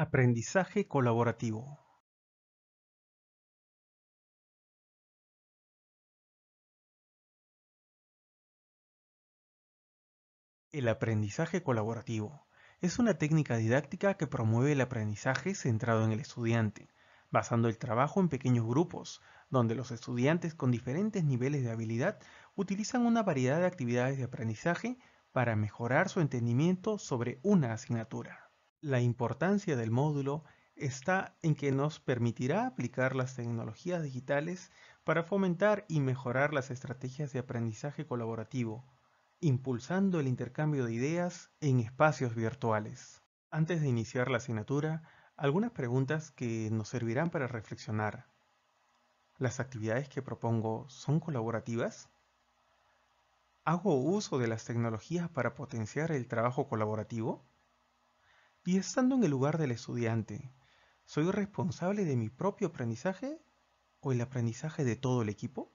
Aprendizaje colaborativo. El aprendizaje colaborativo es una técnica didáctica que promueve el aprendizaje centrado en el estudiante, basando el trabajo en pequeños grupos, donde los estudiantes con diferentes niveles de habilidad utilizan una variedad de actividades de aprendizaje para mejorar su entendimiento sobre una asignatura. La importancia del módulo está en que nos permitirá aplicar las tecnologías digitales para fomentar y mejorar las estrategias de aprendizaje colaborativo, impulsando el intercambio de ideas en espacios virtuales. Antes de iniciar la asignatura, algunas preguntas que nos servirán para reflexionar. ¿Las actividades que propongo son colaborativas? ¿Hago uso de las tecnologías para potenciar el trabajo colaborativo? Y estando en el lugar del estudiante, ¿soy responsable de mi propio aprendizaje o el aprendizaje de todo el equipo?